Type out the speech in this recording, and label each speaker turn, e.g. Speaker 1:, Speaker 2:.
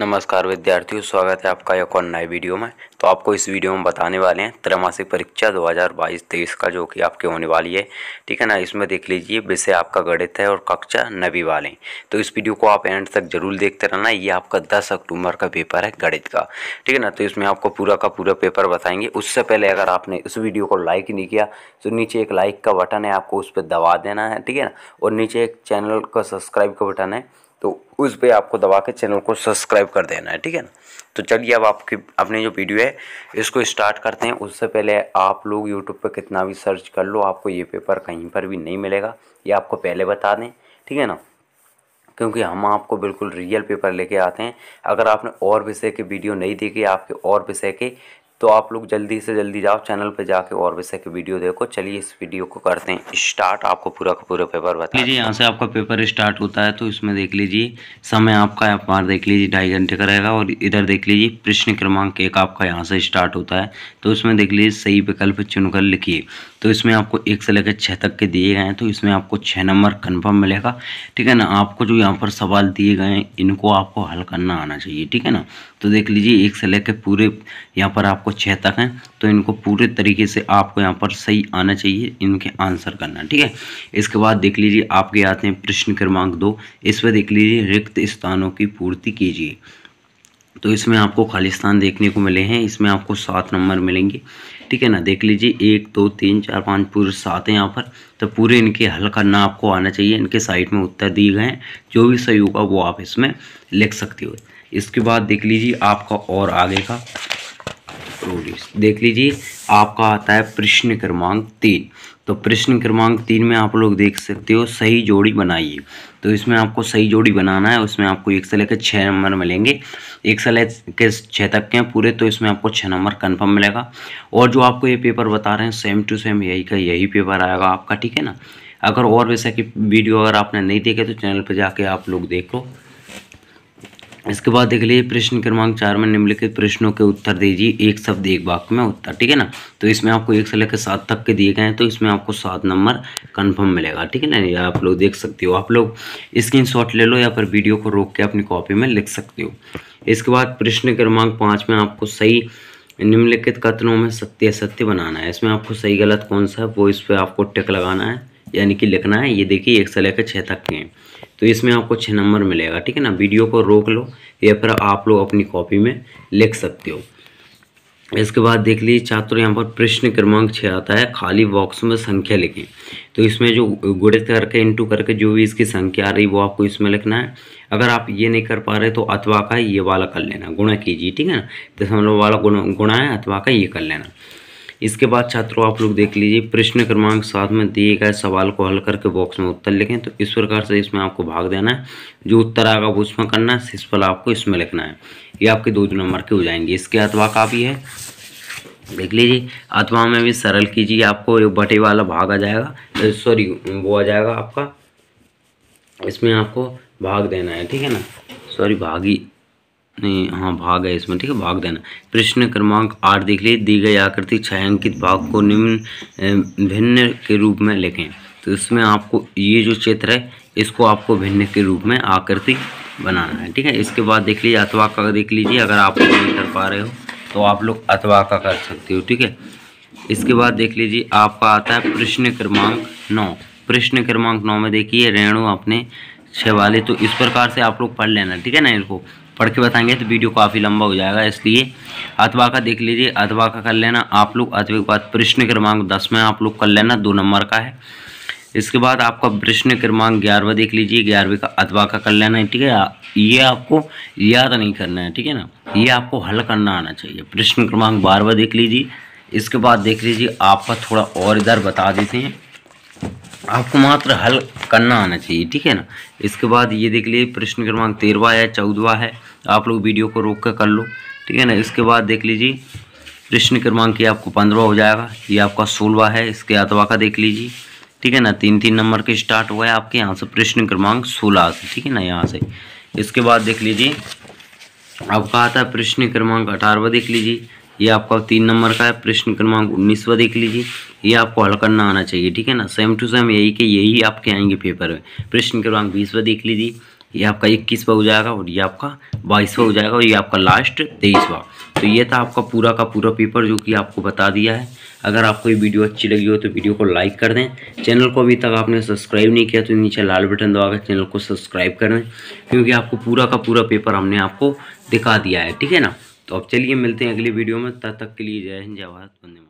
Speaker 1: नमस्कार विद्यार्थियों स्वागत है आपका एक और नए वीडियो में तो आपको इस वीडियो में बताने वाले हैं त्रैमासिक परीक्षा 2022-23 का जो कि आपके होने वाली है ठीक है ना इसमें देख लीजिए विषय आपका गणित है और कक्षा नवी वाले तो इस वीडियो को आप एंड तक जरूर देखते रहना ये आपका 10 अक्टूबर का पेपर है गणित का ठीक है ना तो इसमें आपको पूरा का पूरा पेपर बताएंगे उससे पहले अगर आपने इस वीडियो को लाइक नहीं किया तो नीचे एक लाइक का बटन है आपको उस पर दबा देना है ठीक है ना और नीचे एक चैनल का सब्सक्राइब का बटन है तो उस पर आपको दबा के चैनल को सब्सक्राइब कर देना है ठीक है ना तो चलिए अब आपकी अपनी जो वीडियो है इसको स्टार्ट करते हैं उससे पहले आप लोग यूट्यूब पर कितना भी सर्च कर लो आपको ये पेपर कहीं पर भी नहीं मिलेगा ये आपको पहले बता दें ठीक है ना क्योंकि हम आपको बिल्कुल रियल पेपर लेके आते हैं अगर आपने और विषय के वीडियो नहीं देखे आपके और विषय के तो आप लोग जल्दी से जल्दी जाओ चैनल पे जाके और विषय की वीडियो देखो चलिए इस वीडियो को करते हैं स्टार्ट आपको पूरा का पूरा पेपर बता लीजिए यहाँ से आपका पेपर स्टार्ट होता है तो इसमें देख लीजिए समय आपका यहाँ पार देख लीजिए ढाई घंटे का रहेगा और इधर देख लीजिए प्रश्न क्रमांक एक आपका यहाँ से स्टार्ट होता है तो इसमें देख लीजिए सही विकल्प चुनकर लिखिए तो इसमें आपको एक से लेकर छः तक के दिए गए हैं तो इसमें आपको छः नंबर कन्फर्म मिलेगा ठीक है ना आपको जो यहाँ पर सवाल दिए गए हैं इनको आपको हल करना आना चाहिए ठीक है ना तो देख लीजिए एक से लेकर पूरे यहाँ पर आपको छः तक हैं तो इनको पूरे तरीके से आपको यहाँ पर सही आना चाहिए इनके आंसर करना ठीक है इसके बाद देख लीजिए आपके आते हैं प्रश्न क्रमांक दो इस पर देख लीजिए रिक्त स्थानों की पूर्ति कीजिए तो इसमें आपको खालिस्तान देखने को मिले हैं इसमें आपको सात नंबर मिलेंगे ठीक है ना देख लीजिए एक दो तीन चार पाँच पूरे सात हैं यहाँ पर तो पूरे इनके हल करना आपको आना चाहिए इनके साइड में उत्तर दिए गए हैं जो भी सही होगा वो आप इसमें लिख सकते हो इसके बाद देख लीजिए आपका और आगे का प्रोड्यूस देख लीजिए आपका आता है प्रश्न क्रमांक तीन तो प्रश्न क्रमांक तीन में आप लोग देख सकते हो सही जोड़ी बनाइए तो इसमें आपको सही जोड़ी बनाना है उसमें आपको एक से लेकर छः नंबर मिलेंगे एक से लेकर छः तक के हैं पूरे तो इसमें आपको छः नंबर कंफर्म मिलेगा और जो आपको ये पेपर बता रहे हैं सेम टू सेम यही का यही पेपर आएगा आपका ठीक है ना अगर और वैसा कि वीडियो अगर आपने नहीं देखे तो चैनल पर जाके आप लोग देख लो इसके बाद देख लीजिए प्रश्न क्रमांक चार में निम्नलिखित प्रश्नों के उत्तर दीजिए एक शब्द एक वाक्य में उत्तर ठीक है ना तो इसमें आपको एक से लेकर सात तक के दिए गए हैं तो इसमें आपको सात नंबर कंफर्म मिलेगा ठीक है ना या आप लोग देख सकते हो आप लोग स्क्रीन ले लो या फिर वीडियो को रोक के अपनी कॉपी में लिख सकते हो इसके बाद प्रश्न क्रमांक पाँच में आपको सही निम्नलिखित कथनों में सत्य असत्य बनाना है इसमें आपको सही गलत कौन सा है वो इस पर आपको टिक लगाना है यानी कि लिखना है ये देखिए एक से लेकर छः तक के हैं तो इसमें आपको छः नंबर मिलेगा ठीक है ना वीडियो को रोक लो या फिर आप लोग अपनी कॉपी में लिख सकते हो इसके बाद देख लीजिए छात्र यहाँ पर प्रश्न क्रमांक छः आता है खाली बॉक्स में संख्या लिखें तो इसमें जो गुड़ित करके इंटू करके जो भी इसकी संख्या आ रही वो आपको इसमें लिखना है अगर आप ये नहीं कर पा रहे तो अथवा का ये वाला कर लेना गुणा कीजिए ठीक है ना दशमलव वाला गुणा गुणा है अथवा का ये कर लेना इसके बाद छात्रों आप लोग देख लीजिए प्रश्न क्रमांक साथ में दिए गए सवाल को हल करके बॉक्स में उत्तर लिखें तो इस प्रकार से इसमें आपको भाग देना है जो उत्तर आएगा वो उसमें करना है सिसफल आपको इसमें लिखना है ये आपके दो नंबर के हो जाएंगे इसके अथवा काफी है देख लीजिए अथवा में भी सरल कीजिए आपको बटे वाला भाग आ जाएगा सॉरी वो आ जाएगा आपका इसमें आपको भाग देना है ठीक है ना सॉरी भागी नहीं हाँ भाग है इसमें ठीक है भाग देना प्रश्न क्रमांक आठ देख लिए दी गई आकृति छायांकित भाग को निम्न भिन्न के रूप में लिखें तो इसमें आपको ये जो क्षेत्र है इसको आपको भिन्न के रूप में आकृति बनाना है ठीक है इसके बाद देख लीजिए अथवा का देख लीजिए अगर आप नहीं कर पा रहे हो तो आप लोग अथवा का कर सकते हो ठीक है इसके बाद देख लीजिए आपका आता है प्रश्न क्रमांक नौ प्रश्न क्रमांक नौ में देखिए रेणु अपने छः वाले तो इस प्रकार से आप लोग पढ़ लेना ठीक है ना इनको पढ़ के बताएंगे तो वीडियो काफ़ी लंबा हो जाएगा इसलिए अथवा का देख लीजिए अथवा का कर लेना आप लोग अथवा के बाद प्रश्न क्रमांक दस में आप लोग कर लेना दो नंबर का है इसके बाद आपका प्रश्न क्रमांक ग्यारहवा देख लीजिए ग्यारहवें का अथवा का कर लेना है ठीक है ये आपको याद नहीं करना है ठीक है ना ये आपको हल करना आना चाहिए प्रश्न क्रमांक बारहवा देख लीजिए इसके बाद देख लीजिए आपका थोड़ा और इधर बता देते हैं आपको मात्र हल करना आना चाहिए ठीक है ना इसके बाद ये देख लीजिए प्रश्न क्रमांक तेरहवा है चौदवा है आप लोग वीडियो को रोक कर कर लो ठीक है ना इसके बाद देख लीजिए प्रश्न क्रमांक ये आपको पंद्रवा हो जाएगा ये आपका सोलवा है इसके अतवा का देख लीजिए ठीक है ना तीन तीन नंबर के स्टार्ट हुआ है आपके यहाँ से प्रश्न क्रमांक सोलह से ठीक है ना यहाँ से इसके बाद देख लीजिए आपका आता है प्रश्न क्रमांक अठारहवा देख लीजिए ये आपका तीन नंबर का है प्रश्न क्रमांक उन्नीसवा देख लीजिए ये आपको हल करना आना चाहिए ठीक है ना सेम टू सेम यही के यही आपके आएंगे पेपर में प्रश्न क्रमांक बीसवा देख लीजिए ये आपका इक्कीसवा हो जाएगा और ये आपका बाईसवा हो जाएगा और ये आपका लास्ट तेईसवा तो ये था आपका पूरा का पूरा पेपर जो कि आपको बता दिया है अगर आपको ये वीडियो अच्छी लगी हो तो वीडियो को लाइक कर दें चैनल को अभी तक आपने सब्सक्राइब नहीं किया तो नीचे लाल बटन दबाकर चैनल को सब्सक्राइब कर दें क्योंकि आपको पूरा का पूरा पेपर हमने आपको दिखा दिया है ठीक है ना तो अब चलिए मिलते हैं अगली वीडियो में तब तक के लिए जय हिंद जय भारत वंदे